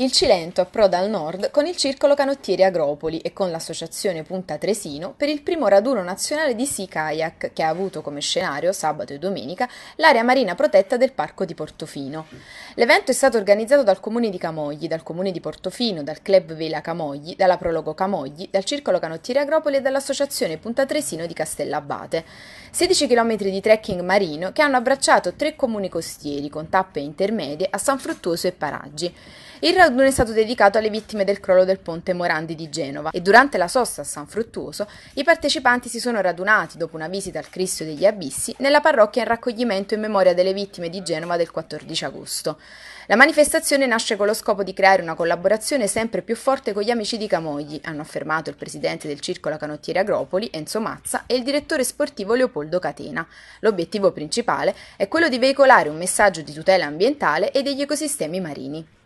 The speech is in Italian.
Il Cilento approda al nord con il Circolo Canottieri Agropoli e con l'associazione Punta Tresino per il primo raduno nazionale di Sea Kayak che ha avuto come scenario sabato e domenica l'area marina protetta del parco di Portofino. L'evento è stato organizzato dal comune di Camogli, dal comune di Portofino, dal club Vela Camogli, dalla Prologo Camogli, dal Circolo Canottieri Agropoli e dall'associazione Punta Tresino di Castellabate. 16 km di trekking marino che hanno abbracciato tre comuni costieri con tappe intermedie a San Fruttuoso e Paraggi. Il raduno è stato dedicato alle vittime del crollo del ponte Morandi di Genova e durante la sosta a San Fruttuoso i partecipanti si sono radunati dopo una visita al Cristo degli Abissi nella parrocchia in raccoglimento in memoria delle vittime di Genova del 14 agosto. La manifestazione nasce con lo scopo di creare una collaborazione sempre più forte con gli amici di Camogli, hanno affermato il presidente del Circolo Canottieri Agropoli, Enzo Mazza, e il direttore sportivo Leopoldo Catena. L'obiettivo principale è quello di veicolare un messaggio di tutela ambientale e degli ecosistemi marini.